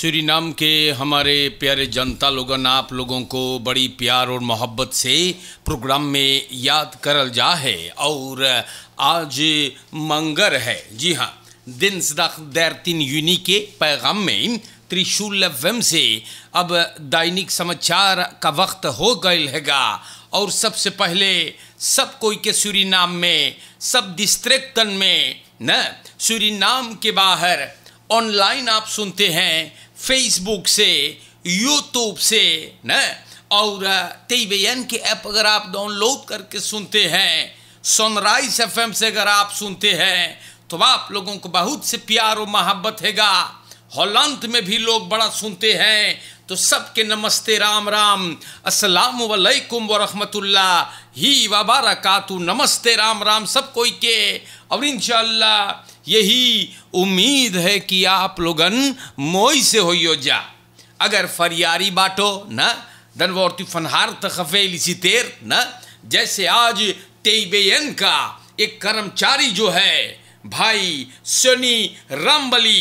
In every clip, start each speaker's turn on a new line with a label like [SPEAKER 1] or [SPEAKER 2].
[SPEAKER 1] श्री नाम के हमारे प्यारे जनता लोगन आप लोगों को बड़ी प्यार और मोहब्बत से प्रोग्राम में याद करल जा है और आज मंगर है जी हाँ दिन दैर तीन यूनी के पैगाम में त्रिशूल एफ से अब दैनिक समाचार का वक्त हो गए हैगा और सबसे पहले सब कोई के सूरी नाम में सब डिस्ट्रिक्टन में न सूरी नाम के बाहर ऑनलाइन आप सुनते हैं फेसबुक से यूट्यूब से न और एन की ऐप अगर आप डाउनलोड करके सुनते हैं सनराइज एफ से अगर आप सुनते हैं तो आप लोगों को बहुत से प्यार और मोहब्बत हैगा हॉलंत में भी लोग बड़ा सुनते हैं तो सबके नमस्ते राम राम अस्सलाम वालेकुम व रहमतुल्ला ही वबारकातु नमस्ते राम राम सब कोई के और इंशाल्लाह यही उम्मीद है कि आप लोगन मोई से हो जा अगर फरियारी बाटो न दनवर्ती फनहार तखफेल इसी तेर न जैसे आज तेबेन का एक कर्मचारी जो है भाई सोनी रामबली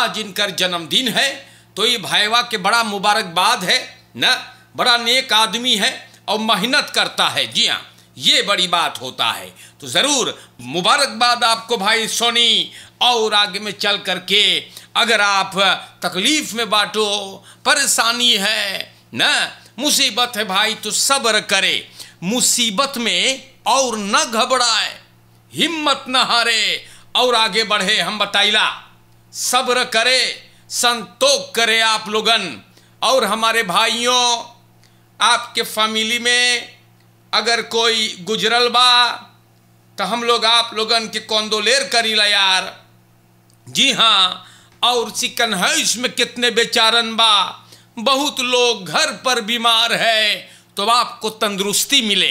[SPEAKER 1] आज इनका जन्मदिन है तो ये भाईवा के बड़ा मुबारकबाद है न बड़ा नेक आदमी है और मेहनत करता है जी हाँ ये बड़ी बात होता है तो ज़रूर मुबारकबाद आपको भाई सोनी और आगे में चल करके अगर आप तकलीफ़ में बांटो परेशानी है ना मुसीबत है भाई तो सब्र करे मुसीबत में और न घबराए हिम्मत न हारे और आगे बढ़े हम बताइला सब्र करे संतोख करे आप लोगन और हमारे भाइयों आपके फैमिली में अगर कोई गुजरल बा तो हम लोग आप लोगन के कौंदोलेर करी ला यार जी हाँ और चिकन है इसमें कितने बेचारन बा बहुत लोग घर पर बीमार है तो आपको तंदुरुस्ती मिले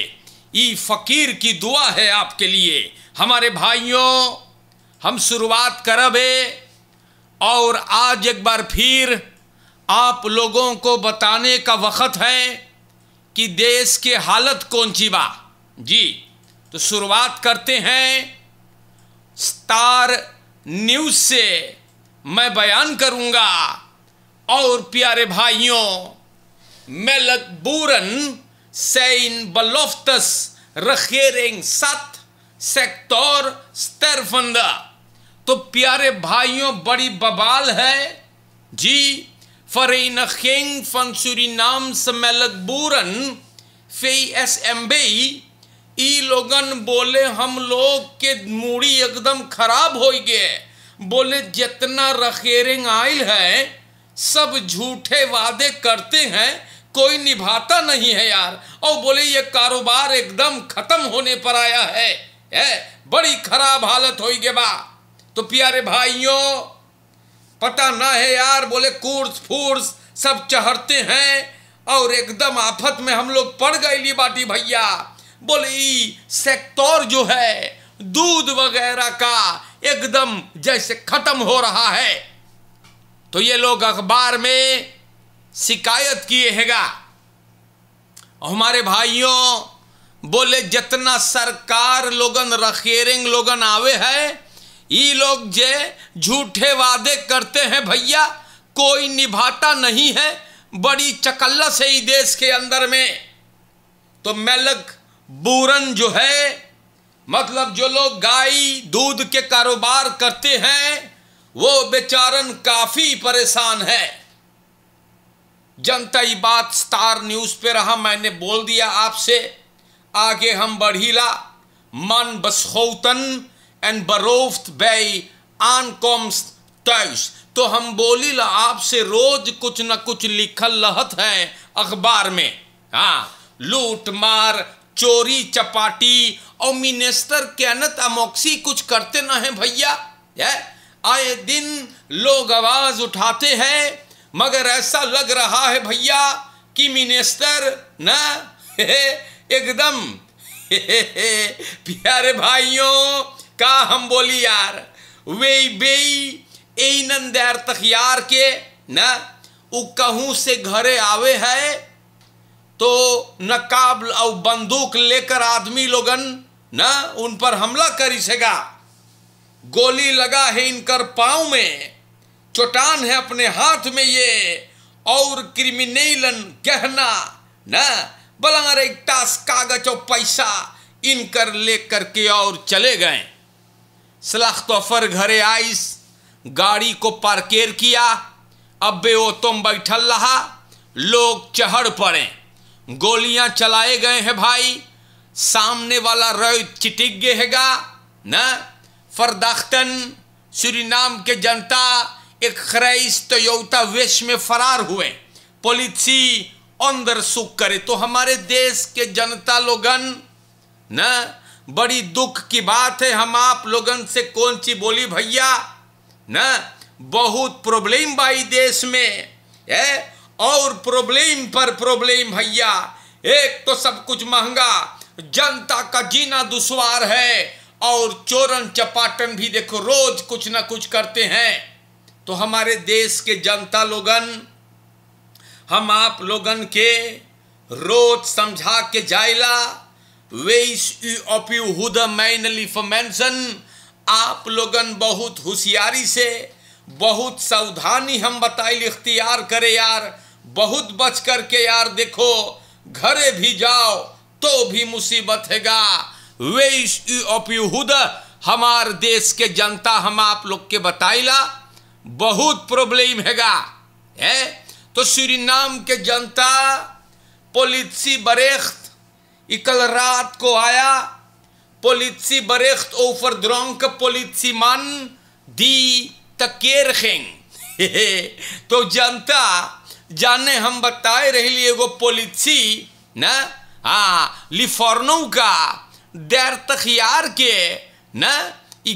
[SPEAKER 1] ये फ़कीर की दुआ है आपके लिए हमारे भाइयों हम शुरुआत करबे और आज एक बार फिर आप लोगों को बताने का वक़्त है कि देश के हालत कौन सी बा जी तो शुरुआत करते हैं स्टार न्यूज से मैं बयान करूंगा और प्यारे भाइयों मेलकबूरन sein बलोफ्तस regering सत sektor स्तरफंदा तो प्यारे भाइयों बड़ी बबाल है जी Vereniging van Surinaamse melkboeren VSMB ई लोगन बोले हम लोग के मूड़ी एकदम खराब हो गए बोले जितना रखेरिंग आयल है सब झूठे वादे करते हैं कोई निभाता नहीं है यार और बोले ये कारोबार एकदम खत्म होने पर आया है ए, बड़ी खराब हालत हो गई बा तो प्यारे भाइयों पता ना है यार बोले कूर्स फूर्स सब चहरते हैं और एकदम आफत में हम लोग पड़ गए ली बाटी भैया बोले सेक्टर जो है दूध वगैरह का एकदम जैसे खत्म हो रहा है तो ये लोग अखबार में शिकायत किए हैगा हमारे भाइयों बोले जितना सरकार लोगन रखेरिंग लोगन आवे है ये लोग जे झूठे वादे करते हैं भैया कोई निभाता नहीं है बड़ी चकल्लस है ही देश के अंदर में तो मेलक बूरन जो है मतलब जो लोग गाय दूध के कारोबार करते हैं वो बेचारन काफ़ी परेशान है जनता ही बात स्टार न्यूज़ पे रहा मैंने बोल दिया आपसे आगे हम बढ़ीला मन बसखौतन बरोफ्त बै आन कॉम्स टॉइस तो हम बोली ला आपसे रोज कुछ न कुछ लिखल लहत है अखबार में हाँ लूट मार चोरी चपाटी और मिनिस्टर के अनत अमोक्सी कुछ करते ना है भैया आए दिन लोग आवाज उठाते हैं मगर ऐसा लग रहा है भैया कि मिनिस्टर न एकदम प्यारे भाइयों का हम बोली यार वे बे नंदर तक यार के ना उ कहूँ से घरे आवे है तो नकाब और बंदूक लेकर आदमी लोगन ना उन पर हमला करी सेगा गोली लगा है इनकर पांव में चोटान है अपने हाथ में ये और क्रिमिनेलन कहना न बलंगर एक टास कागज और पैसा इनकर लेकर के और चले गए सलाख्तोफर घरे आईस गाड़ी को पार्केर किया अब बे वो तुम बैठल रहा लोग चढ़ पड़े गोलियां चलाए गए हैं भाई सामने वाला रोय चिटिक गए हैगा न फरदाख्तन श्री नाम के जनता एक तो योता वेश में फरार हुए पोलिसी अंदर सुख करे तो हमारे देश के जनता लोगन न बड़ी दुख की बात है हम आप लोगन से कौन सी बोली भैया ना बहुत प्रॉब्लम भाई देश में ए? और प्रॉब्लम पर प्रॉब्लम भैया एक तो सब कुछ महंगा जनता का जीना दुश्वार है और चोरन चपाटन भी देखो रोज कुछ ना कुछ करते हैं तो हमारे देश के जनता लोगन हम आप लोगन के रोज समझा के जायला वेश यू ऑफ यू हुद मैनली मैंसन आप लोगन बहुत होशियारी से बहुत सावधानी हम बताए इख्तियार करे यार बहुत बच कर के यार देखो घरे भी जाओ तो भी मुसीबत हैगा वेश यू ऑफ यू हुद हमार देश के जनता हम आप लोग के बताइला बहुत प्रॉब्लम हैगा है तो श्री नाम के जनता पोलिसी बरेख्त कल रात को आया politie bericht over dronken politieman die tekeer ging. तो जनता जाने हम बताए रही लिए वो पोलिसी न हा लिफॉर्नो का देर तक यार के न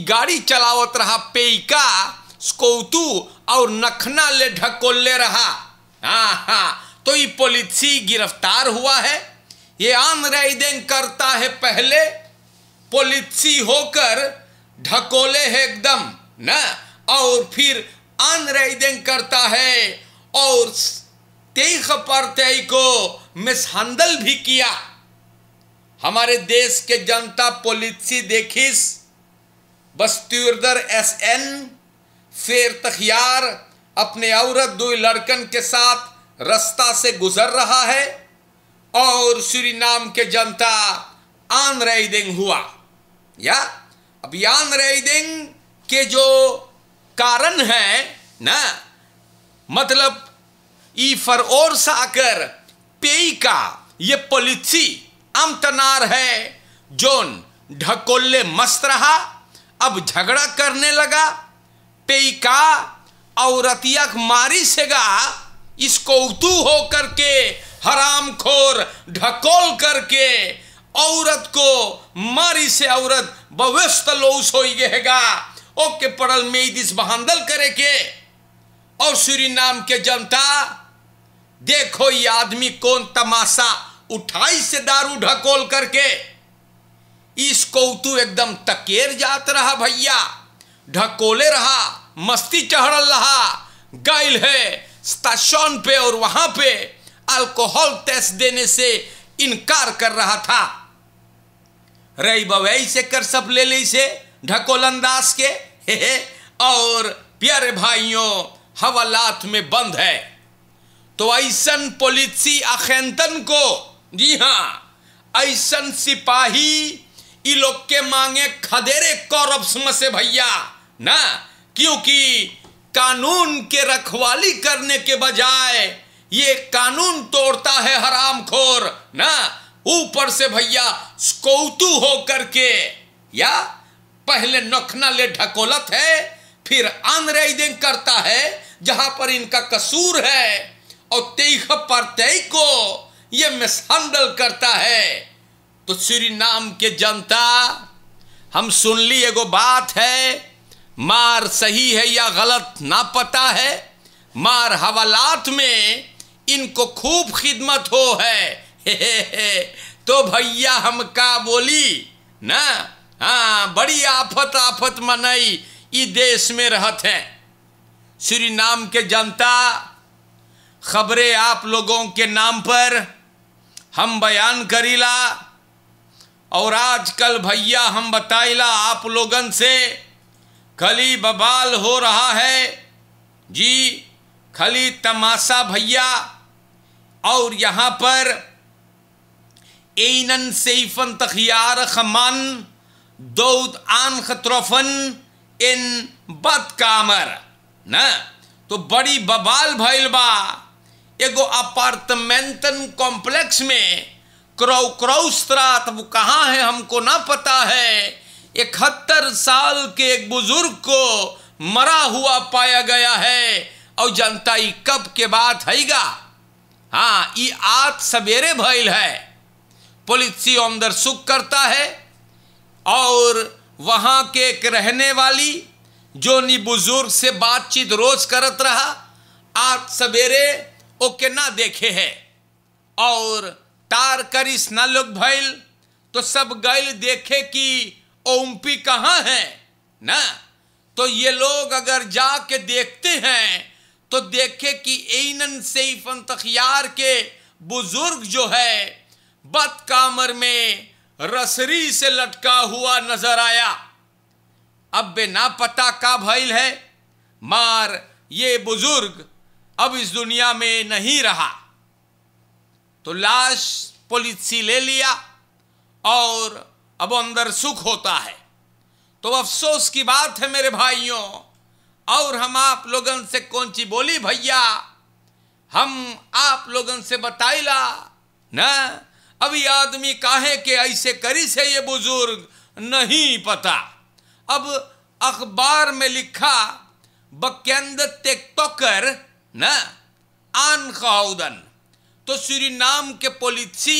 [SPEAKER 1] गाड़ी चलावत रहा पेका स्कोतू और नखना ले ढकोल ले रहा हा हा तो ये पोलिसी गिरफ्तार हुआ है ये आन राइडिंग करता है पहले पोलिसी होकर ढकोले है एकदम ना और फिर आन राइडिंग करता है और तेईस प्रत्यय को मिसहैंडल भी किया हमारे देश के जनता पोलिसी देखिस बस्तूरदर एस एन शेर तखियार अपने औरत दो लड़कन के साथ रास्ता से गुजर रहा है और सूरीनाम के जनता आन रईदेंग हुआ या अब यान के जो कारण है ना मतलब ई फर और साकर पेई का ये पॉलिसी अमतनार है जोन ढकोले मस्त रहा अब झगड़ा करने लगा पेई का औरतिया मारी सेगा इसको उतू होकर के हराम खोर ढकोल करके औरत को मारी से औरत बवेस्त लोस हो गएगा ओके पड़ल दिस बहांदल करे के और सूरी नाम के जनता देखो ये आदमी कौन तमाशा उठाई से दारू ढकोल करके इस कौतु एकदम तकेर जात रहा भैया ढकोले रहा मस्ती चढ़ल रहा गायल है स्टेशन पे और वहां पे अल्कोहल टेस्ट देने से इनकार कर रहा था रही बवई से कर सब ले ली से ढकोलन के हे हे और प्यारे भाइयों हवालात में बंद है तो ऐसन पोलिसी अखेंतन को जी हाँ ऐसन सिपाही ई लोग के मांगे खदेरे कौरब्स से भैया ना क्योंकि कानून के रखवाली करने के बजाय ये कानून तोड़ता है हराम खोर ना ऊपर से भैया कौतु हो करके या पहले नखना ले ढकोलत है फिर अनरेजिंग करता है जहां पर इनका कसूर है और पर तेई को ये मिसहैंडल करता है तो श्री नाम के जनता हम सुन ली एगो बात है मार सही है या गलत ना पता है मार हवालात में इनको खूब खिदमत हो है हे हे हे। तो भैया हम का बोली ना हाँ बड़ी आफत आफत मनाई ई देश में रहते हैं श्री नाम के जनता खबरें आप लोगों के नाम पर हम बयान करीला और आजकल भैया हम बताइला आप लोगन से खली बबाल हो रहा है जी खली तमाशा भैया और यहाँ पर एनन सेफन तखियार खमान दौद आन खतरफन इन बद कामर न तो बड़ी बबाल भैल बा एगो अपार्टमेंटन कॉम्प्लेक्स में क्रौ क्रौस्त्रात वो कहाँ है हमको ना पता है इकहत्तर साल के एक बुजुर्ग को मरा हुआ पाया गया है और जनता कब के बात हैगा हाँ ये आज सवेरे भइल है पुलिसियो अंदर सुख करता है और वहाँ के एक रहने वाली जो नि बुजुर्ग से बातचीत रोज करत रहा आज सवेरे ओके ना देखे है और तार करिस ना लोग भैल तो सब गैल देखे कि ओम्पी कहाँ है ना तो ये लोग अगर जाके देखते हैं तो देखे कि एनन सेफन तखियार के बुजुर्ग जो है बद कामर में रसरी से लटका हुआ नजर आया अब बे ना पता का भैल है मार ये बुजुर्ग अब इस दुनिया में नहीं रहा तो लाश पुलिसी ले लिया और अब अंदर सुख होता है तो अफसोस की बात है मेरे भाइयों और हम आप लोगन से कौन ची बोली भैया हम आप लोगन से बताइला ना अभी आदमी काहे के ऐसे करी से ये बुजुर्ग नहीं पता अब अखबार में लिखा बकेंद तेक तोकर न आन खाउदन तो श्री नाम के पोलिसी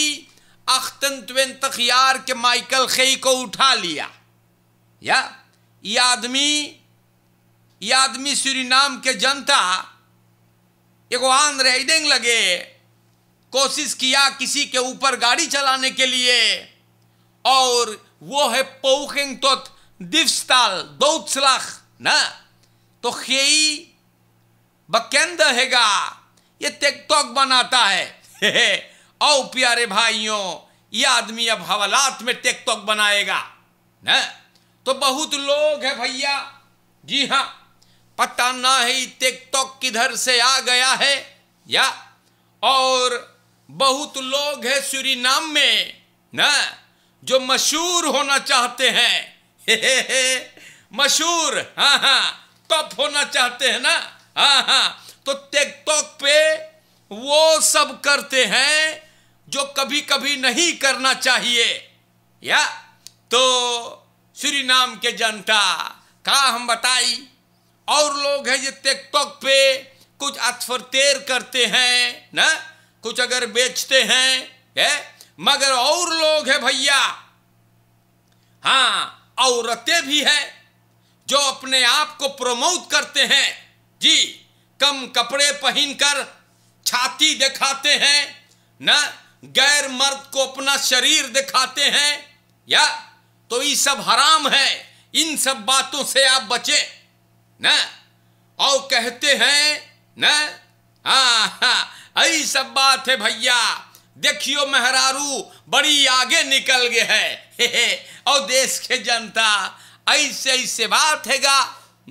[SPEAKER 1] अख्तन तखियार के माइकल खेई को उठा लिया या ये आदमी ये आदमी नाम के जनता एगो आंध्र ऐडेंग लगे कोशिश किया किसी के ऊपर गाड़ी चलाने के लिए और वो है पोखिंग तो दिवस्ताल दौत्सलाख न तो खेई बकेंद हैगा ये टेकटॉक बनाता है औ प्यारे भाइयों ये आदमी अब हवालात में टेकटॉक बनाएगा ना तो बहुत लोग है भैया जी हाँ पता नहीं टिकटॉक किधर से आ गया है या और बहुत लोग हैं सूरीनाम में ना जो मशहूर होना चाहते हैं हे हे हे मशहूर हाँ हाँ टॉप होना चाहते हैं ना हाँ हाँ तो टिकटॉक पे वो सब करते हैं जो कभी कभी नहीं करना चाहिए या तो श्री नाम के जनता का हम बताई और लोग हैं जो टेकटॉक पे कुछ अथफरतेर करते हैं ना कुछ अगर बेचते हैं है? मगर और लोग हैं भैया हाँ औरतें भी हैं जो अपने आप को प्रमोट करते हैं जी कम कपड़े पहनकर छाती दिखाते हैं ना गैर मर्द को अपना शरीर दिखाते हैं या तो ये सब हराम है इन सब बातों से आप बचें ना और कहते हैं हा हा ऐ सब बात है भैया देखियो मेहरारू बड़ी आगे निकल गए है हे हे, और देश के जनता ऐसे ऐसे बात हैगा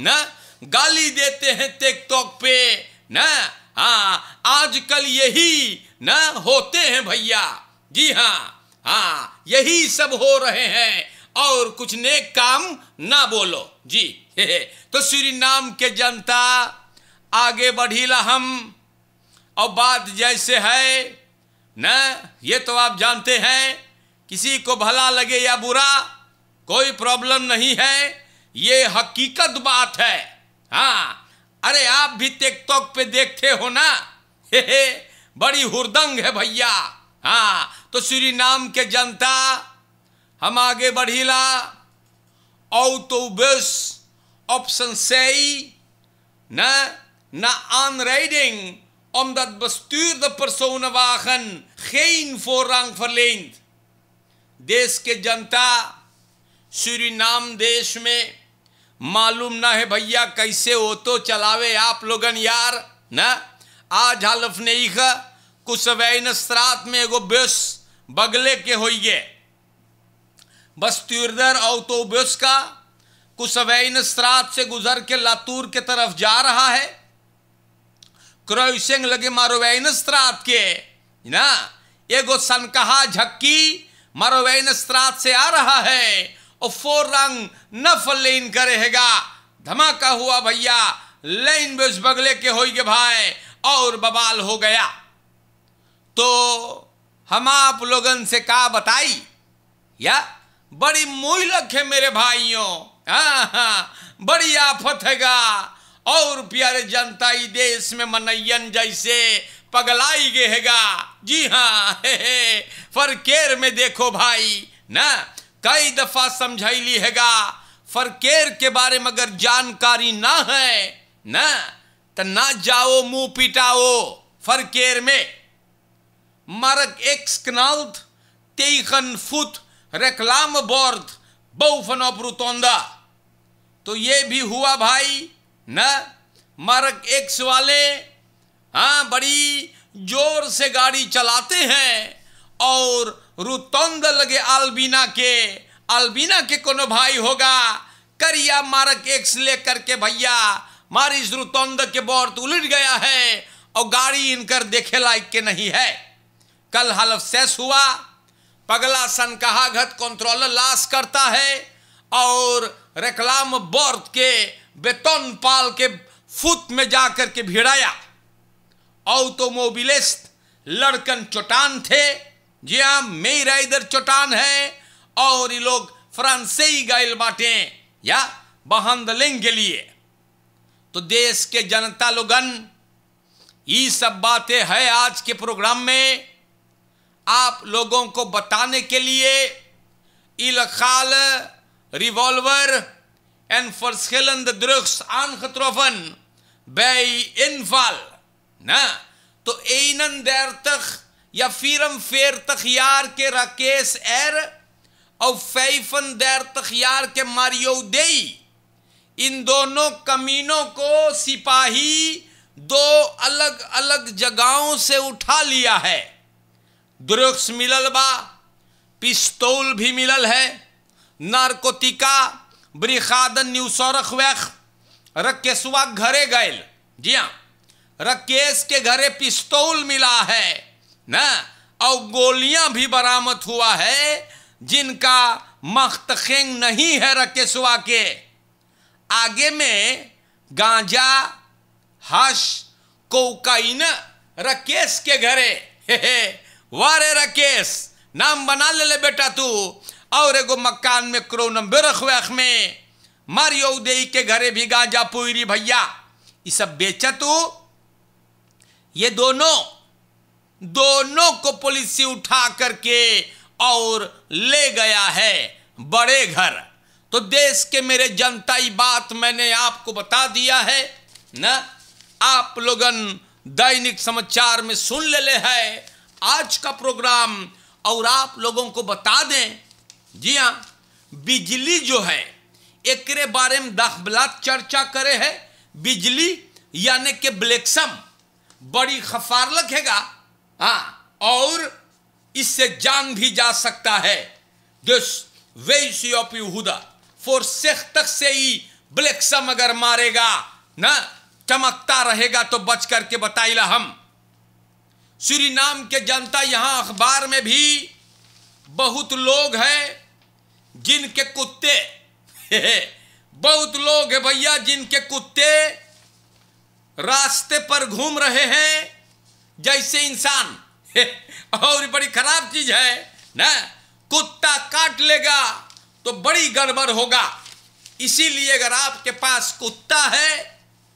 [SPEAKER 1] ना? गाली देते हैं टेक टॉक पे न हा आजकल यही न होते हैं भैया जी हाँ हाँ यही सब हो रहे हैं और कुछ नेक काम ना बोलो जी तो श्री नाम के जनता आगे बढ़ीला हम और बात जैसे है ना ये तो आप जानते हैं किसी को भला लगे या बुरा कोई प्रॉब्लम नहीं है ये हकीकत बात है हाँ अरे आप भी टिकटॉक पे देखते हो ना हे हे बड़ी हुरदंग है भैया हाँ तो श्री नाम के जनता हम आगे बढ़ीला ऑटोबस ऑप्शन से न न ऑन राइडिंग ऑन दट बस्तूर द परसोन वाहन खेन फोर रंग फरलेंद देश के जनता श्री नाम देश में मालूम ना है भैया कैसे हो तो चलावे आप लोगन यार न आज हालफ नहीं कुछ वैन में एगो बस बगले के होइए बस्तूरदर तो का कुसवैन सरात से गुजर के लातूर के तरफ जा रहा है क्रोसिंग लगे मारोवैन सरात के ना एगो सनकहा झक्की मारोवैन सरात से आ रहा है और फोर रंग नफल लेन करेगा धमाका हुआ भैया लेन बेस बगले के हो गए भाई और बबाल हो गया तो हम आप लोगन से का बताई या बड़ी मोहलक है मेरे भाइयों हाँ, हाँ, बड़ी आफत हैगा और प्यारे जनता देश में मनयन जैसे पगलाई गे हैगा जी हाँ हे हे फरकेर में देखो भाई ना कई दफा समझैली हैगा फरकेर के बारे में अगर जानकारी ना है ना तो ना जाओ मुंह पिटाओ फरकेर में मरक एक्स कनाउथ तेखन फुत रेक्लाम बोर्ड बहुफनो तो ये भी हुआ भाई न मारक एक्स वाले हाँ बड़ी जोर से गाड़ी चलाते हैं और रुतोंद लगे अल्बिना के आलबीना के कोनो भाई होगा करिया मारक एक्स ले करके भैया इस रुतोंद के बोर्ड उलट गया है और गाड़ी इनकर देखे लायक के नहीं है कल हलफ सेस हुआ पगला सनकहा घत कंट्रोल लाश करता है और रेकलाम बर्द के बेतन पाल के फुत में जाकर के भिड़ाया ऑटोमोबिलिस्ट लड़कन चट्टान थे जी हाँ मेरा इधर चट्टान है और ये लोग फ्रांसेई गायल बाटे या बहंदलिंग के लिए तो देश के जनता लोगन ये सब बातें है आज के प्रोग्राम में आप लोगों को बताने के लिए इलखाल रिवॉल्वर एंड फर्सखेलंद द्रुक्स आन खतरोफन बै इनफाल न तो एन देर तख या फिर फेर तखियार के राकेश एर और फैफन दैर तखियार के मारियो दे इन दोनों कमीनों को सिपाही दो अलग अलग जगहों से उठा लिया है ड्रग्स मिलल बा पिस्तौल भी मिलल है नारकोतिका ब्रिखादन न्यूसौरख वैख रकेशवा घरे गए जी हाँ रकेश के घरे पिस्तौल मिला है ना और गोलियां भी बरामद हुआ है जिनका मख्तखेंग नहीं है रकेशवा के आगे में गांजा हश कोकाइन रकेश के घरे वारे रकेश नाम बना ले ले बेटा तू और एगो मकान में क्रो बेरख में मारियो दे के घरे भी गांजा पुरी भैया ये सब बेचा तू ये दोनों दोनों को पुलिस उठा करके और ले गया है बड़े घर तो देश के मेरे जनता ही बात मैंने आपको बता दिया है ना आप लोगन दैनिक समाचार में सुन ले, ले है आज का प्रोग्राम और आप लोगों को बता दें जी हाँ बिजली जो है एक बारे में दाखिला चर्चा करे है बिजली यानी के ब्लैक्सम बड़ी खफार लगेगा हाँ और इससे जान भी जा सकता है दिस वेसी ऑफ फोर सेख तक से ही ब्लैक्सम अगर मारेगा ना चमकता रहेगा तो बच करके बताइला हम श्री नाम के जनता यहाँ अखबार में भी बहुत लोग हैं जिनके कुत्ते बहुत लोग हैं भैया जिनके कुत्ते रास्ते पर घूम रहे हैं जैसे इंसान और बड़ी खराब चीज है ना कुत्ता काट लेगा तो बड़ी गड़बड़ होगा इसीलिए अगर आपके पास कुत्ता है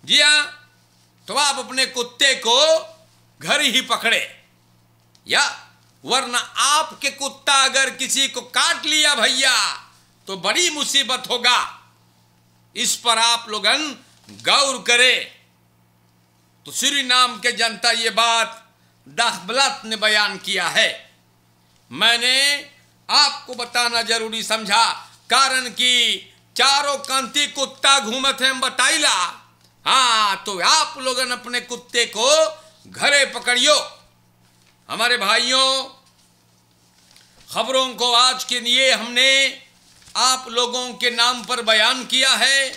[SPEAKER 1] जी हाँ तो आप अपने कुत्ते को घर ही पकड़े या वरना आपके कुत्ता अगर किसी को काट लिया भैया तो बड़ी मुसीबत होगा इस पर आप लोगन गौर करें तो श्री नाम के जनता ये बात दाखबलत ने बयान किया है मैंने आपको बताना जरूरी समझा कारण कि चारों कांति कुत्ता घूमत है बताइला हाँ तो आप लोगन अपने कुत्ते को घरे पकड़ियो हमारे भाइयों खबरों को आज के लिए हमने आप लोगों के नाम पर बयान किया है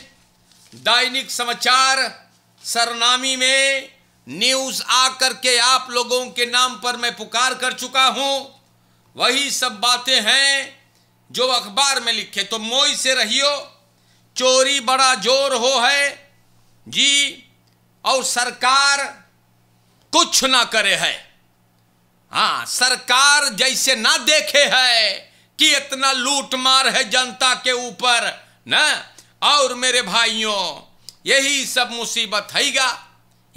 [SPEAKER 1] दैनिक समाचार सरनामी में न्यूज़ आकर के आप लोगों के नाम पर मैं पुकार कर चुका हूं वही सब बातें हैं जो अखबार में लिखे तो मोई से रहियो चोरी बड़ा जोर हो है जी और सरकार कुछ ना करे है हाँ सरकार जैसे ना देखे है कि इतना लूट मार है जनता के ऊपर ना और मेरे भाइयों यही सब मुसीबत है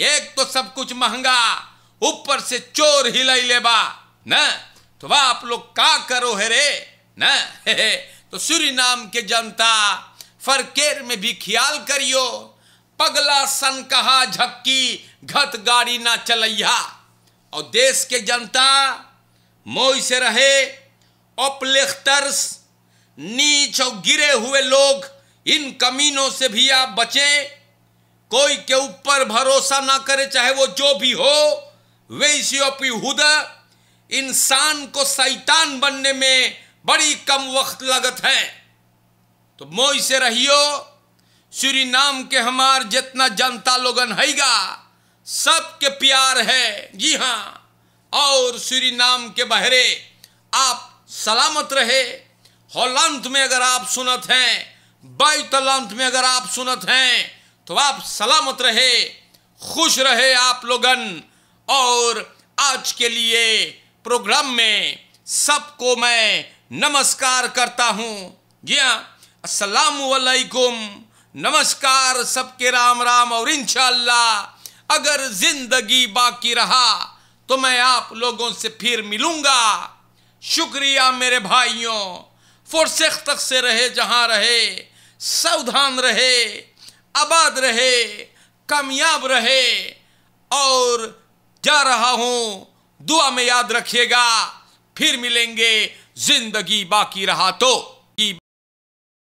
[SPEAKER 1] एक तो सब कुछ महंगा ऊपर से चोर ही लेबा ना तो वह आप लोग का करो है रे हे, तो सूरी नाम के जनता फरकेर में भी ख्याल करियो पगला सन कहा झक्की घत गाड़ी ना चलैया और देश के जनता मोई से रहे अपलेख्तर्स नीच और गिरे हुए लोग इन कमीनों से भी आप बचें कोई के ऊपर भरोसा ना करे चाहे वो जो भी हो वैसी हुद इंसान को सैतान बनने में बड़ी कम वक्त लगत है तो मोई से रहियो श्री नाम के हमार जितना जनता लोगन हैगा सबके प्यार है जी हाँ और श्री नाम के बहरे आप सलामत रहे होलंत में अगर आप सुनत हैं बैतलंत में अगर आप सुनत हैं तो आप सलामत रहे खुश रहे आप लोगन और आज के लिए प्रोग्राम में सबको मैं नमस्कार करता हूँ जी हाँ असलकुम नमस्कार सबके राम राम और इंशाल्लाह अगर जिंदगी बाकी रहा तो मैं आप लोगों से फिर मिलूंगा शुक्रिया मेरे भाइयों फुर्सख तक से रहे जहाँ रहे सावधान रहे आबाद रहे कामयाब रहे और जा रहा हूँ दुआ में याद रखिएगा फिर मिलेंगे जिंदगी बाकी रहा तो